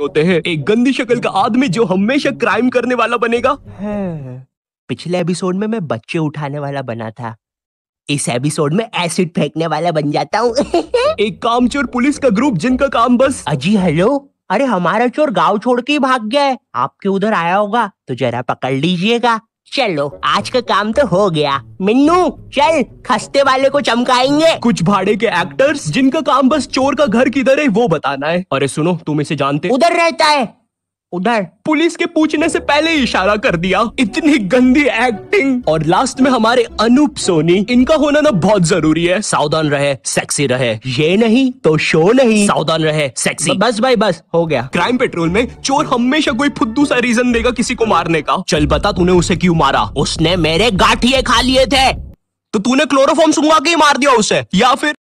होते हैं एक गंदी शक्ल का आदमी जो हमेशा क्राइम करने वाला बनेगा पिछले एपिसोड में मैं बच्चे उठाने वाला बना था इस एपिसोड में एसिड फेंकने वाला बन जाता हूँ एक काम चोर पुलिस का ग्रुप जिनका काम बस अजी हेलो अरे हमारा चोर गांव छोड़ के भाग गया है आपके उधर आया होगा तो जरा पकड़ लीजिएगा चलो आज का काम तो हो गया मिन्नू चल खस्ते वाले को चमकाएंगे कुछ भाड़े के एक्टर्स जिनका काम बस चोर का घर किधर है वो बताना है अरे सुनो तुम इसे जानते उधर रहता है उधर पुलिस के पूछने से पहले ही इशारा कर दिया इतनी गंदी एक्टिंग और लास्ट में हमारे अनूप सोनी इनका होना ना बहुत जरूरी है सावधान रहे सेक्सी रहे ये नहीं तो शो नहीं सावधान रहे सेक्सी बस भाई बस हो गया क्राइम पेट्रोल में चोर हमेशा कोई फुद्दू सा रीजन देगा किसी को मारने का चल बता तूने उसे क्यूँ मारा उसने मेरे गाठिए खा लिए थे तो तूने क्लोरोफॉर्म सुंगा के ही मार दिया उसे या फिर